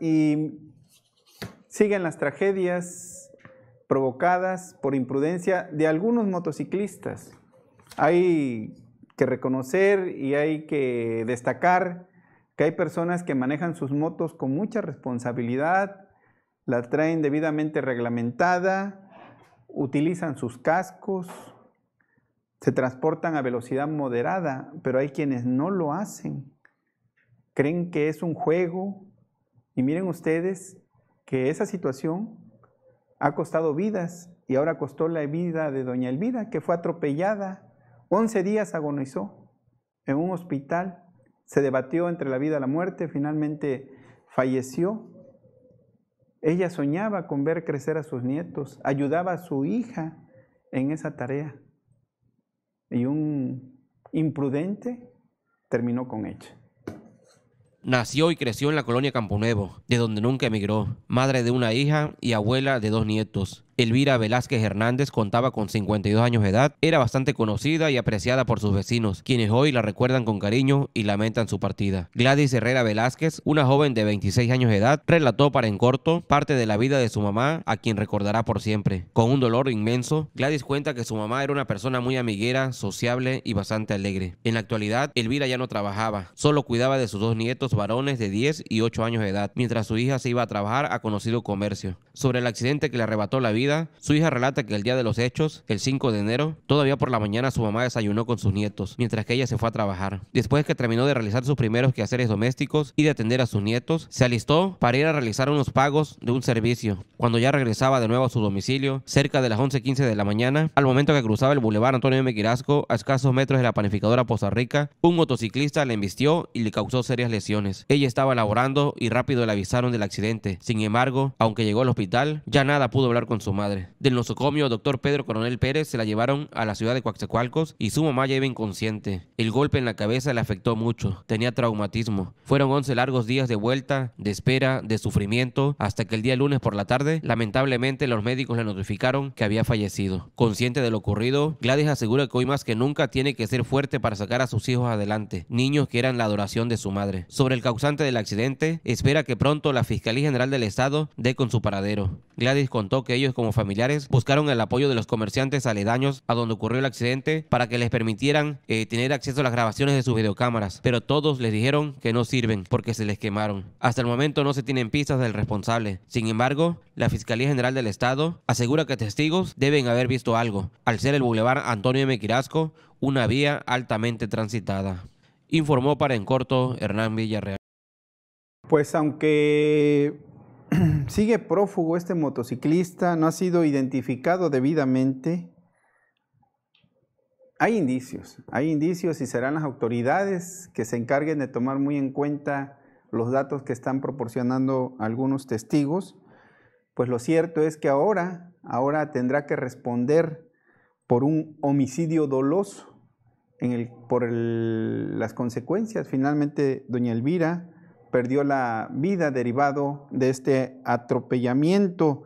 y siguen las tragedias provocadas por imprudencia de algunos motociclistas. Hay que reconocer y hay que destacar que hay personas que manejan sus motos con mucha responsabilidad, la traen debidamente reglamentada, utilizan sus cascos, se transportan a velocidad moderada, pero hay quienes no lo hacen. Creen que es un juego, y miren ustedes que esa situación ha costado vidas y ahora costó la vida de doña Elvira, que fue atropellada, 11 días agonizó en un hospital, se debatió entre la vida y la muerte, finalmente falleció. Ella soñaba con ver crecer a sus nietos, ayudaba a su hija en esa tarea. Y un imprudente terminó con ella. Nació y creció en la colonia Camponuevo, de donde nunca emigró, madre de una hija y abuela de dos nietos. Elvira Velázquez Hernández contaba con 52 años de edad, era bastante conocida y apreciada por sus vecinos, quienes hoy la recuerdan con cariño y lamentan su partida. Gladys Herrera Velázquez, una joven de 26 años de edad, relató para en corto parte de la vida de su mamá, a quien recordará por siempre. Con un dolor inmenso, Gladys cuenta que su mamá era una persona muy amiguera, sociable y bastante alegre. En la actualidad, Elvira ya no trabajaba, solo cuidaba de sus dos nietos varones de 10 y 8 años de edad, mientras su hija se iba a trabajar a conocido comercio. Sobre el accidente que le arrebató la vida, su hija relata que el día de los hechos, el 5 de enero, todavía por la mañana su mamá desayunó con sus nietos, mientras que ella se fue a trabajar. Después que terminó de realizar sus primeros quehaceres domésticos y de atender a sus nietos, se alistó para ir a realizar unos pagos de un servicio. Cuando ya regresaba de nuevo a su domicilio, cerca de las 11.15 de la mañana, al momento que cruzaba el bulevar Antonio Mequirasco, a escasos metros de la panificadora Poza Rica, un motociclista la embistió y le causó serias lesiones. Ella estaba laborando y rápido le avisaron del accidente. Sin embargo, aunque llegó al hospital, ya nada pudo hablar con su madre. Del nosocomio, doctor Pedro Coronel Pérez se la llevaron a la ciudad de Coaxacualcos y su mamá ya iba inconsciente. El golpe en la cabeza le afectó mucho, tenía traumatismo. Fueron 11 largos días de vuelta, de espera, de sufrimiento, hasta que el día lunes por la tarde, lamentablemente los médicos le notificaron que había fallecido. Consciente de lo ocurrido, Gladys asegura que hoy más que nunca tiene que ser fuerte para sacar a sus hijos adelante, niños que eran la adoración de su madre. Sobre el causante del accidente, espera que pronto la Fiscalía General del Estado dé con su paradero. Gladys contó que ellos como familiares buscaron el apoyo de los comerciantes aledaños a donde ocurrió el accidente para que les permitieran eh, tener acceso a las grabaciones de sus videocámaras, pero todos les dijeron que no sirven porque se les quemaron. Hasta el momento no se tienen pistas del responsable. Sin embargo, la Fiscalía General del Estado asegura que testigos deben haber visto algo, al ser el bulevar Antonio M. una vía altamente transitada. Informó para En Corto Hernán Villarreal. Pues aunque sigue prófugo este motociclista, no ha sido identificado debidamente. Hay indicios, hay indicios y serán las autoridades que se encarguen de tomar muy en cuenta los datos que están proporcionando algunos testigos. Pues lo cierto es que ahora, ahora tendrá que responder por un homicidio doloso por las consecuencias. Finalmente, doña Elvira perdió la vida derivado de este atropellamiento